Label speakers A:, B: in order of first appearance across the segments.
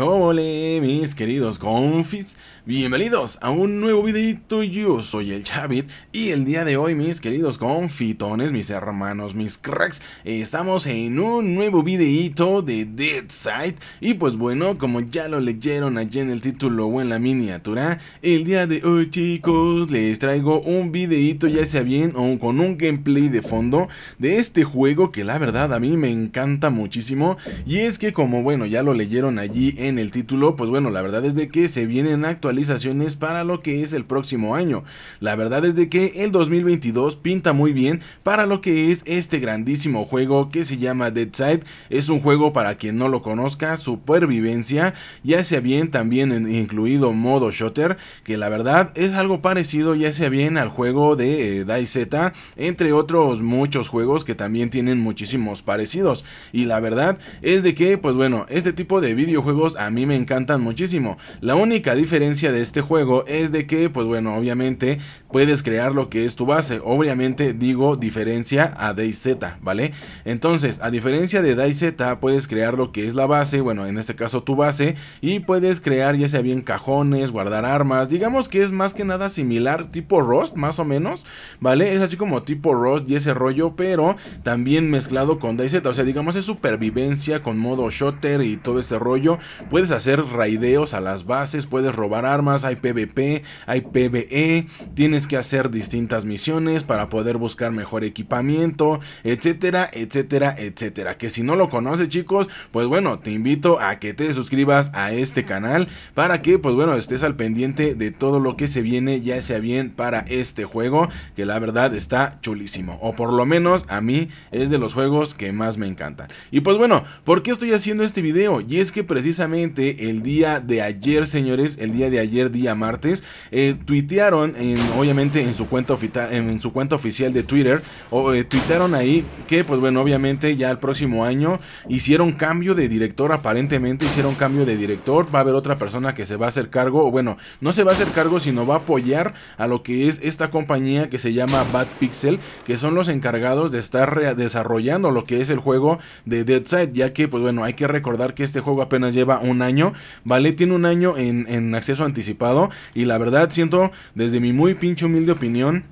A: Hola mis queridos confis, bienvenidos a un nuevo videito, yo soy el Chavit y el día de hoy mis queridos confitones, mis hermanos, mis cracks, estamos en un nuevo videito de Dead Side y pues bueno, como ya lo leyeron allí en el título o en la miniatura, el día de hoy chicos les traigo un videito ya sea bien o con un gameplay de fondo de este juego que la verdad a mí me encanta muchísimo y es que como bueno ya lo leyeron allí en el título, pues bueno, la verdad es de que se vienen actualizaciones para lo que es el próximo año. La verdad es de que el 2022 pinta muy bien para lo que es este grandísimo juego que se llama Dead Side. Es un juego para quien no lo conozca, supervivencia, ya sea bien también incluido modo shooter, que la verdad es algo parecido ya sea bien al juego de eh, Die Z, entre otros muchos juegos que también tienen muchísimos parecidos. Y la verdad es de que, pues bueno, este tipo de videojuegos a mí me encantan muchísimo. La única diferencia de este juego es de que, pues bueno, obviamente puedes crear lo que es tu base. Obviamente digo diferencia a DayZ, ¿vale? Entonces, a diferencia de DayZ, puedes crear lo que es la base, bueno, en este caso tu base, y puedes crear ya sea bien cajones, guardar armas, digamos que es más que nada similar tipo Rust, más o menos, ¿vale? Es así como tipo Rust y ese rollo, pero también mezclado con DayZ, o sea, digamos es supervivencia con modo shotter y todo ese rollo, Puedes hacer raideos a las bases, puedes robar armas, hay PvP, hay PvE, tienes que hacer distintas misiones para poder buscar mejor equipamiento, etcétera, etcétera, etcétera. Que si no lo conoces, chicos, pues bueno, te invito a que te suscribas a este canal para que, pues bueno, estés al pendiente de todo lo que se viene, ya sea bien para este juego, que la verdad está chulísimo. O por lo menos a mí es de los juegos que más me encantan. Y pues bueno, ¿por qué estoy haciendo este video? Y es que precisamente el día de ayer, señores, el día de ayer, día martes, eh, tuitearon, obviamente en su, cuenta en su cuenta oficial de Twitter, o, eh, tuitearon ahí que, pues bueno, obviamente ya el próximo año hicieron cambio de director, aparentemente hicieron cambio de director, va a haber otra persona que se va a hacer cargo, o bueno, no se va a hacer cargo, sino va a apoyar a lo que es esta compañía que se llama Bad Pixel, que son los encargados de estar desarrollando lo que es el juego de Dead Side, ya que, pues bueno, hay que recordar que este juego apenas lleva un año. Vale, tiene un año en, en acceso anticipado. Y la verdad siento, desde mi muy pinche humilde opinión,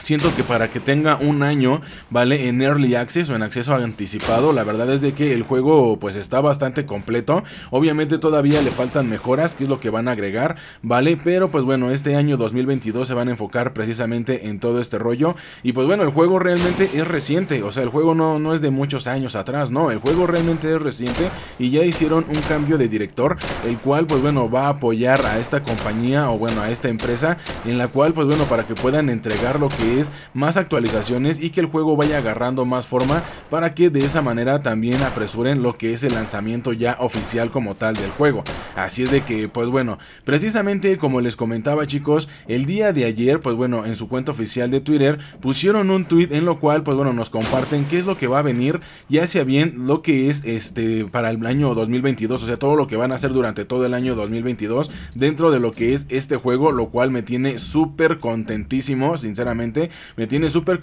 A: Siento que para que tenga un año, ¿vale? En Early Access o en acceso anticipado, la verdad es de que el juego pues está bastante completo. Obviamente todavía le faltan mejoras, que es lo que van a agregar, ¿vale? Pero pues bueno, este año 2022 se van a enfocar precisamente en todo este rollo. Y pues bueno, el juego realmente es reciente, o sea, el juego no, no es de muchos años atrás, ¿no? El juego realmente es reciente y ya hicieron un cambio de director, el cual pues bueno, va a apoyar a esta compañía o bueno, a esta empresa, en la cual pues bueno, para que puedan entregar lo que es más actualizaciones y que el juego vaya agarrando más forma para que de esa manera también apresuren lo que es el lanzamiento ya oficial como tal del juego. Así es de que, pues bueno, precisamente como les comentaba chicos, el día de ayer, pues bueno, en su cuenta oficial de Twitter pusieron un tweet en lo cual, pues bueno, nos comparten qué es lo que va a venir, ya sea bien lo que es este para el año 2022, o sea, todo lo que van a hacer durante todo el año 2022 dentro de lo que es este juego, lo cual me tiene súper contentísimo, sinceramente me tiene súper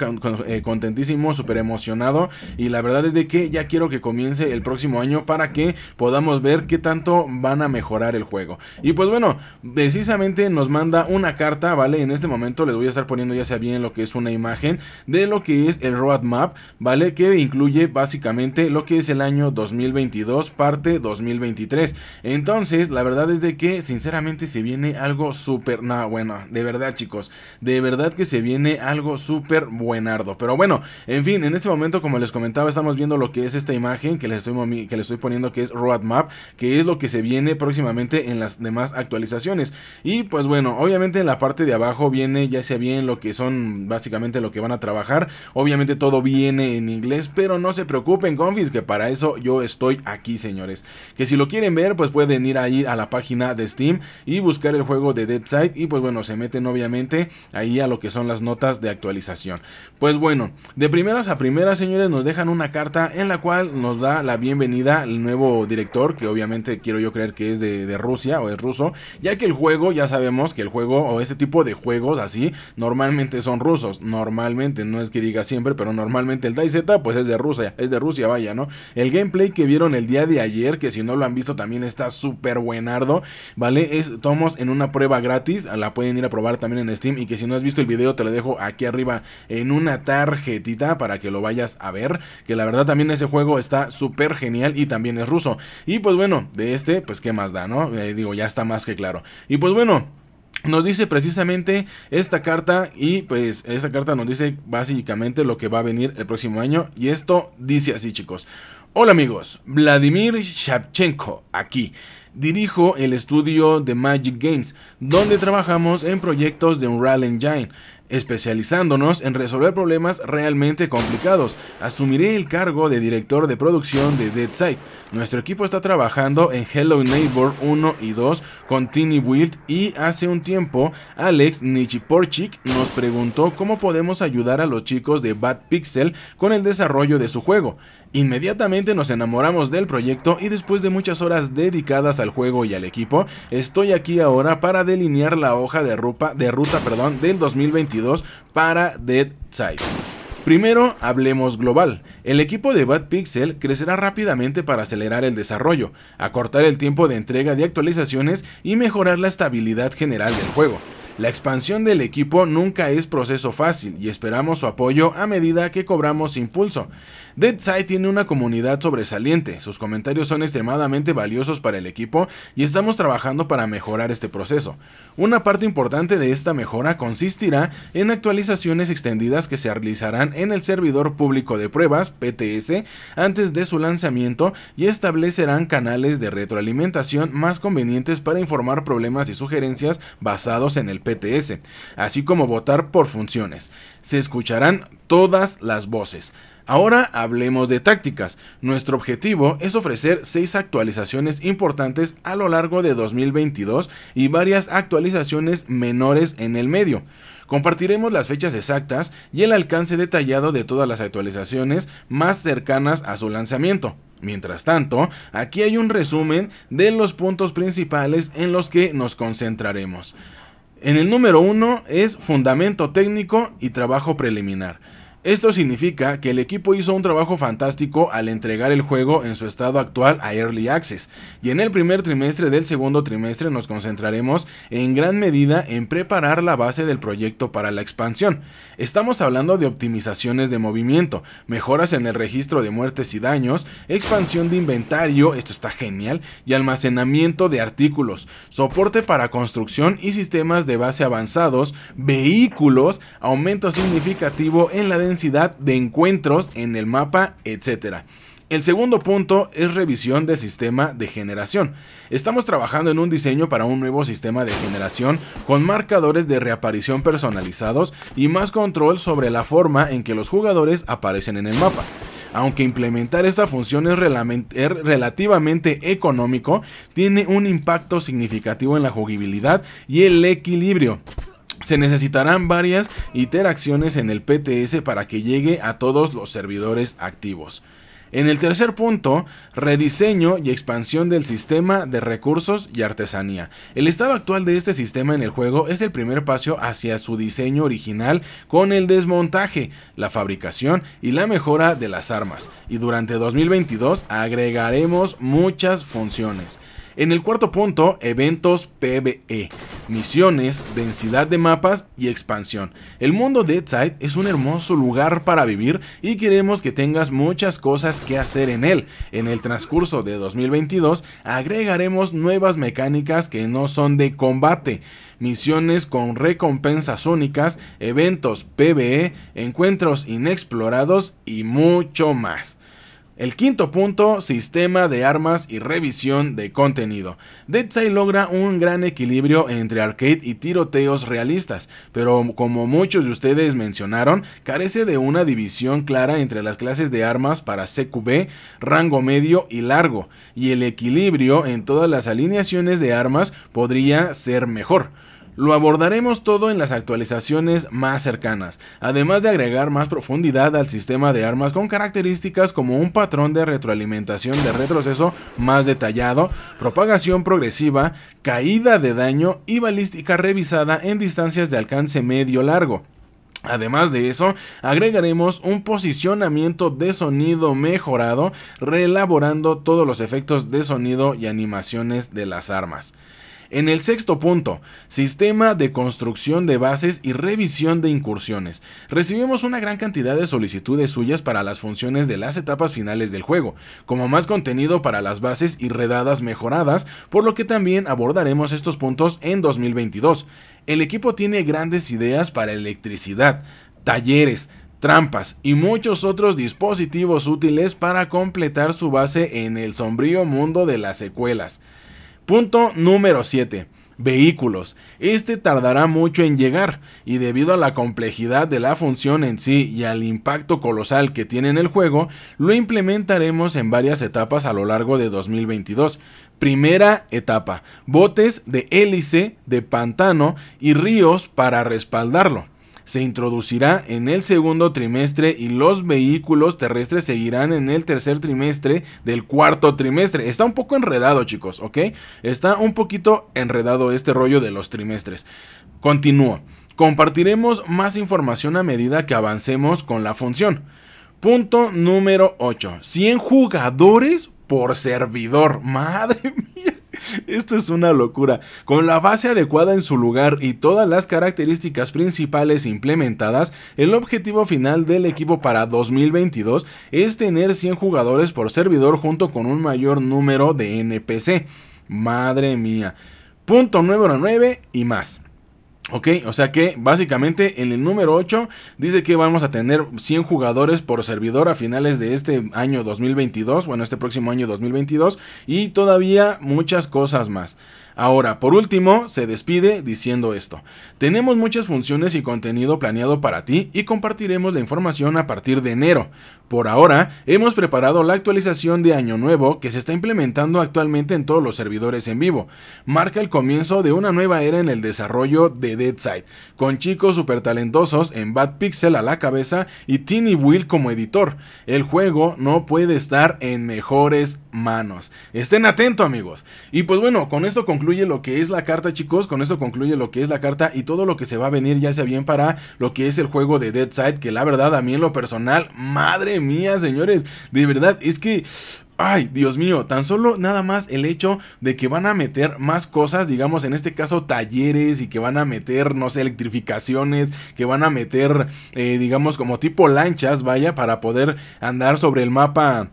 A: eh, contentísimo, súper emocionado. Y la verdad es de que ya quiero que comience el próximo año para que podamos ver qué tanto van a mejorar el juego. Y pues bueno, precisamente nos manda una carta, ¿vale? En este momento les voy a estar poniendo ya sea bien lo que es una imagen de lo que es el roadmap, ¿vale? Que incluye básicamente lo que es el año 2022, parte 2023. Entonces, la verdad es de que sinceramente se viene algo súper... Nah, bueno, de verdad chicos, de verdad que se viene algo súper buenardo. Pero bueno, en fin, en este momento, como les comentaba, estamos viendo lo que es esta imagen que les estoy, que estoy poniendo, que es Roadmap, que es lo que se viene próximamente en las demás actualizaciones. Y pues bueno, obviamente en la parte de abajo viene ya sea bien lo que son básicamente lo que van a trabajar. Obviamente todo viene en inglés, pero no se preocupen, confis, que para eso yo estoy aquí, señores. Que si lo quieren ver, pues pueden ir ahí a la página de Steam y buscar el juego de Dead Side. Y pues bueno, se meten obviamente ahí a lo que son las notas de actualización. Pues bueno, de primeras a primeras, señores, nos dejan una carta en la cual nos da la bienvenida el nuevo director, que obviamente quiero yo creer que es de, Rusia o es ruso, ya que el juego, ya sabemos que el juego o este tipo de juegos así, normalmente son rusos, normalmente, no es que diga siempre, pero normalmente el DayZ pues es de Rusia, es de Rusia, vaya, ¿no? El gameplay que vieron el día de ayer, que si no lo han visto también está súper buenardo, ¿vale? Es tomos en una prueba gratis, la pueden ir a probar también en Steam y que si no has visto el video te lo dejo aquí arriba en una tarjetita para que lo vayas a ver. Que la verdad también ese juego está súper genial y también es ruso. Y pues bueno, de este, pues qué más da, ¿no? Eh, digo, ya está más que claro. Y pues bueno, nos dice precisamente esta carta y pues esta carta nos dice básicamente lo que va a venir el próximo año y esto dice así chicos. Hola amigos, Vladimir Shapchenko aquí. Dirijo el estudio de Magic Games, donde trabajamos en proyectos de Unreal Engine especializándonos en resolver problemas realmente complicados. Asumiré el cargo de director de producción de Dead Side. Nuestro equipo está trabajando en Hello Neighbor 1 y 2 con Tiny Wild y hace un tiempo Alex Nichiporchik nos preguntó cómo podemos ayudar a los chicos de Bad Pixel con el desarrollo de su juego. Inmediatamente nos enamoramos del proyecto y después de muchas horas dedicadas al juego y al equipo, estoy aquí ahora para delinear la hoja de, ruta del 2022 para Dead Side. Primero, hablemos global. El equipo de Bad Pixel crecerá rápidamente para acelerar el desarrollo, acortar el tiempo de entrega de actualizaciones y mejorar la estabilidad general del juego. La expansión del equipo nunca es proceso fácil y esperamos su apoyo a medida que cobramos impulso. DeadSide tiene una comunidad sobresaliente, sus comentarios son extremadamente valiosos para el equipo y estamos trabajando para mejorar este proceso. Una parte importante de esta mejora consistirá en actualizaciones extendidas que se realizarán en el servidor público de pruebas, PTS, antes de su lanzamiento y establecerán canales de retroalimentación más convenientes para informar problemas y sugerencias basados en el así como votar por funciones. Se escucharán todas las voces. Ahora hablemos de tácticas. Nuestro objetivo es ofrecer seis actualizaciones importantes a lo largo de 2022 y varias actualizaciones menores en el medio. Compartiremos las fechas exactas y el alcance detallado de todas las actualizaciones más cercanas a su lanzamiento. Mientras tanto, aquí hay un resumen de los puntos principales en los que nos concentraremos. En el número uno es fundamento técnico y trabajo preliminar. Esto significa que el equipo hizo un trabajo fantástico al entregar el juego en su estado actual a Early Access, y en el primer trimestre del segundo trimestre nos concentraremos en gran medida en preparar la base del proyecto para la expansión. Estamos hablando de optimizaciones de movimiento, mejoras en el registro de muertes y daños, expansión de inventario, esto está genial, y almacenamiento de artículos, soporte para construcción y sistemas de base avanzados, vehículos, aumento significativo en la densidad de encuentros en el mapa, etc. El segundo punto es revisión del sistema de generación. Estamos trabajando en un diseño para un nuevo sistema de generación con marcadores de reaparición personalizados y más control sobre la forma en que los jugadores aparecen en el mapa. Aunque implementar esta función es, relativamente económico, tiene un impacto significativo en la jugabilidad y el equilibrio. Se necesitarán varias interacciones en el PTS para que llegue a todos los servidores activos. En el tercer punto, rediseño y expansión del sistema de recursos y artesanía. El estado actual de este sistema en el juego es el primer paso hacia su diseño original con el desmontaje, la fabricación y la mejora de las armas, y durante 2022 agregaremos muchas funciones. En el cuarto punto, eventos PvE, misiones, densidad de mapas y expansión. El mundo de Deadside es un hermoso lugar para vivir y queremos que tengas muchas cosas que hacer en él. En el transcurso de 2022 agregaremos nuevas mecánicas que no son de combate, misiones con recompensas únicas, eventos PvE, encuentros inexplorados y mucho más. El quinto punto, sistema de armas y revisión de contenido. Dead Deadside logra un gran equilibrio entre arcade y tiroteos realistas, pero como muchos de ustedes mencionaron, carece de una división clara entre las clases de armas para CQB, rango medio y largo, y el equilibrio en todas las alineaciones de armas podría ser mejor. Lo abordaremos todo en las actualizaciones más cercanas, además de agregar más profundidad al sistema de armas con características como un patrón de retroalimentación de retroceso más detallado, propagación progresiva, caída de daño y balística revisada en distancias de alcance medio-largo. Además de eso, agregaremos un posicionamiento de sonido mejorado, reelaborando todos los efectos de sonido y animaciones de las armas. En el sexto punto, sistema de construcción de bases y revisión de incursiones. Recibimos una gran cantidad de solicitudes suyas para las funciones de las etapas finales del juego, como más contenido para las bases y redadas mejoradas, por lo que también abordaremos estos puntos en 2022. El equipo tiene grandes ideas para electricidad, talleres, trampas y muchos otros dispositivos útiles para completar su base en el sombrío mundo de las secuelas. Punto número 7. Vehículos. Este tardará mucho en llegar y debido a la complejidad de la función en sí y al impacto colosal que tiene en el juego, lo implementaremos en varias etapas a lo largo de 2022. Primera etapa, botes de hélice, de pantano y ríos para respaldarlo se introducirá en el segundo trimestre y los vehículos terrestres seguirán en el tercer trimestre del cuarto trimestre. Está un poco enredado, chicos, ¿ok? Está un poquito enredado este rollo de los trimestres. Continúo. Compartiremos más información a medida que avancemos con la función. Punto número 8. 100 jugadores por servidor. Madre mía. Esto es una locura. Con la base adecuada en su lugar y todas las características principales implementadas, el objetivo final del equipo para 2022 es tener 100 jugadores por servidor junto con un mayor número de NPC. Madre mía. Punto número 9 y más. Ok, o sea que básicamente en el número 8 dice que vamos a tener 100 jugadores por servidor a finales de este año 2022, bueno, este próximo año 2022, y todavía muchas cosas más. Ahora, por último, se despide diciendo esto. Tenemos muchas funciones y contenido planeado para ti y compartiremos la información a partir de enero. Por ahora, hemos preparado la actualización de Año Nuevo que se está implementando actualmente en todos los servidores en vivo. Marca el comienzo de una nueva era en el desarrollo de Side, con chicos súper talentosos en Bad Pixel a la cabeza y Tiny Will como editor. El juego no puede estar en mejores manos. Estén atentos amigos. Y pues bueno, con esto concluimos concluye lo que es la carta, chicos. Con esto concluye lo que es la carta y todo lo que se va a venir, ya sea bien para lo que es el juego de Dead Side. Que la verdad, a mí en lo personal, madre mía, señores. De verdad, es que Ay, Dios mío, tan solo nada más el hecho de que van a meter más cosas, digamos en este caso talleres y que van a meter, no sé, electrificaciones, que van a meter, eh, digamos, como tipo lanchas, vaya, para poder andar sobre el mapa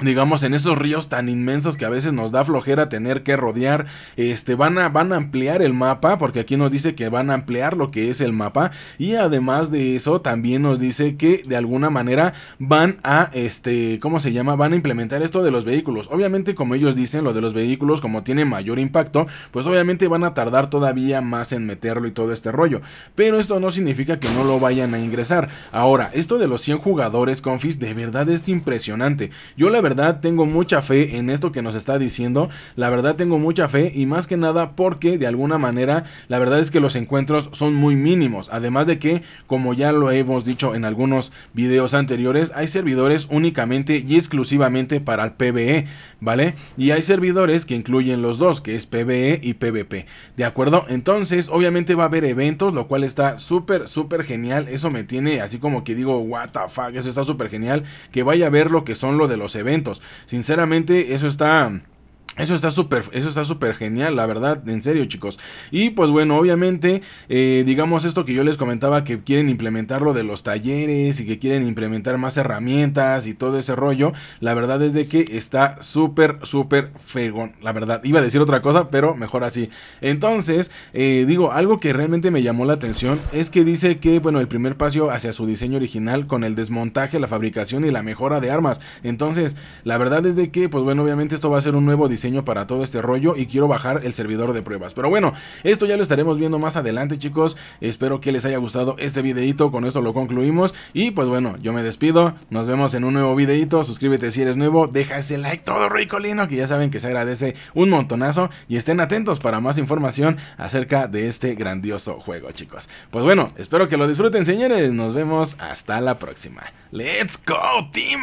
A: digamos en esos ríos tan inmensos que a veces nos da flojera tener que rodear este van a van a ampliar el mapa porque aquí nos dice que van a ampliar lo que es el mapa y además de eso también nos dice que de alguna manera van a este cómo se llama van a implementar esto de los vehículos obviamente como ellos dicen lo de los vehículos como tiene mayor impacto pues obviamente van a tardar todavía más en meterlo y todo este rollo pero esto no significa que no lo vayan a ingresar ahora esto de los 100 jugadores confis de verdad es impresionante yo la verdad tengo mucha fe en esto que nos está diciendo. La verdad tengo mucha fe y más que nada porque de alguna manera la verdad es que los encuentros son muy mínimos. Además de que, como ya lo hemos dicho en algunos videos anteriores, hay servidores únicamente y exclusivamente para el PBE ¿vale? Y hay servidores que incluyen los dos, que es PvE y PvP. ¿De acuerdo? Entonces, obviamente va a haber eventos, lo cual está súper, súper genial. Eso me tiene así como que digo, what the fuck, eso está súper genial. Que vaya a ver lo que son lo de los eventos Sinceramente, eso está eso está súper, eso está súper genial, la verdad, en serio, chicos. Y pues bueno, obviamente, eh, digamos esto que yo les comentaba que quieren implementar lo de los talleres y que quieren implementar más herramientas y todo ese rollo. La verdad es de que está súper, súper fegón. La verdad, iba a decir otra cosa, pero mejor así. Entonces, eh, digo, algo que realmente me llamó la atención es que dice que, bueno, el primer paso hacia su diseño original con el desmontaje, la fabricación y la mejora de armas. Entonces, la verdad es de que, pues bueno, obviamente esto va a ser un nuevo diseño para todo este rollo y quiero bajar el servidor de pruebas. Pero bueno, esto ya lo estaremos viendo más adelante chicos. Espero que les haya gustado este videito, con esto lo concluimos y pues bueno, yo me despido. Nos vemos en un nuevo videito, suscríbete si eres nuevo, deja ese like todo ricolino que ya saben que se agradece un montonazo y estén atentos para más información acerca de este grandioso juego chicos. Pues bueno, espero que lo disfruten señores, nos vemos hasta la próxima. Let's go team!